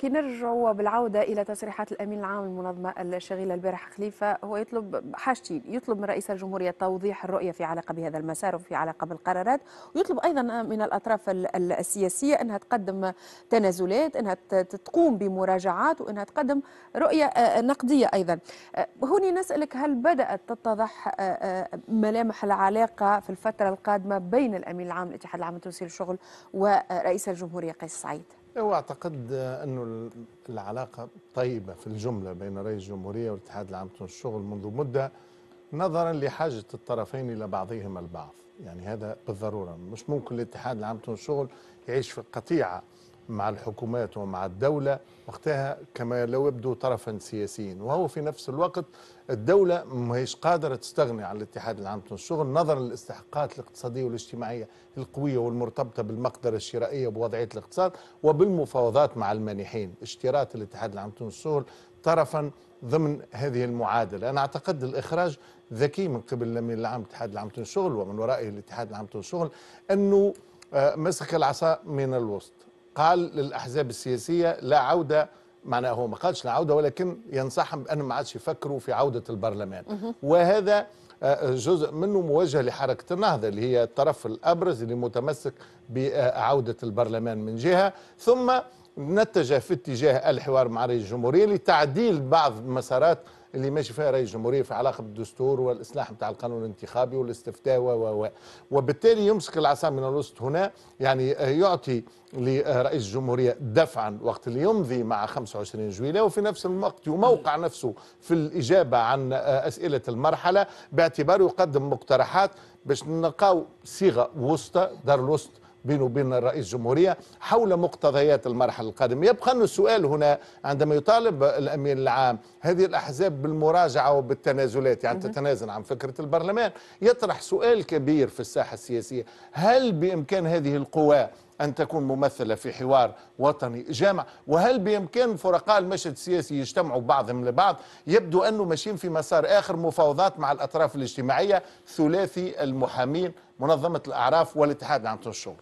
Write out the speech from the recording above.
كي نرجعوا بالعودة إلى تصريحات الأمين العام للمنظمة الشغيلة البارح خليفة هو يطلب حاجتين يطلب من رئيس الجمهورية توضيح الرؤية في علاقة بهذا المسار وفي علاقة بالقرارات ويطلب أيضا من الأطراف السياسية أنها تقدم تنازلات أنها تقوم بمراجعات وأنها تقدم رؤية آه، آه، نقدية أيضا آه، هوني نسألك هل بدأت تتضح ملامح العلاقة في الفترة القادمة بين الأمين العام للاتحاد العام التونسي للشغل ورئيس الجمهورية قيس سعيد هو أعتقد أنه العلاقة طيبة في الجملة بين رئيس الجمهورية والاتحاد العام للشغل منذ مدة نظرا لحاجة الطرفين إلى بعضهما البعض يعني هذا بالضرورة مش ممكن الاتحاد العام للشغل يعيش في قطيعة مع الحكومات ومع الدولة وقتها كما لو يبدو طرفا سياسيا وهو في نفس الوقت الدولة ماهيش قادرة تستغني عن الاتحاد العام للشغل نظرا للاستحقاقات الاقتصادية والاجتماعية القوية والمرتبطة بالمقدرة الشرائية بوضعية الاقتصاد وبالمفاوضات مع المانحين اشتراط الاتحاد العام للشغل طرفا ضمن هذه المعادلة أنا أعتقد الإخراج ذكي من قبل الأمين العام الاتحاد العام للشغل ومن ورائه الاتحاد العام للشغل أنه آه، مسك العصا من الوسط قال للاحزاب السياسيه لا عوده معناه هو ما قالش لا عوده ولكن ينصحهم بانهم ما عادش يفكروا في عوده البرلمان وهذا آه، آه، جزء منه موجه لحركة النهضة اللي هي الطرف الأبرز اللي متمسك بعودة البرلمان من جهة ثم نتجه في اتجاه الحوار مع رئيس الجمهوريه لتعديل بعض المسارات اللي ماشي فيها رئيس الجمهوريه في علاقه بالدستور والاصلاح نتاع القانون الانتخابي والاستفتاء و وبالتالي يمسك العصا من الوسط هنا يعني يعطي لرئيس الجمهوريه دفعا وقت اللي يمضي مع 25 جويلة وفي نفس الوقت يموقع نفسه في الاجابه عن اسئله المرحله باعتباره يقدم مقترحات باش نلقاو صيغه وسطى دار الوسط بينه وبين رئيس الجمهورية حول مقتضيات المرحلة القادمة يبقى أن السؤال هنا عندما يطالب الأمين العام هذه الأحزاب بالمراجعة وبالتنازلات يعني تتنازل عن فكرة البرلمان يطرح سؤال كبير في الساحة السياسية هل بإمكان هذه القوى أن تكون ممثلة في حوار وطني جامع وهل بإمكان فرقاء المشهد السياسي يجتمعوا بعضهم لبعض يبدو أنه ماشيين في مسار آخر مفاوضات مع الأطراف الاجتماعية ثلاثي المحامين منظمة الأعراف والاتحاد عن الشغل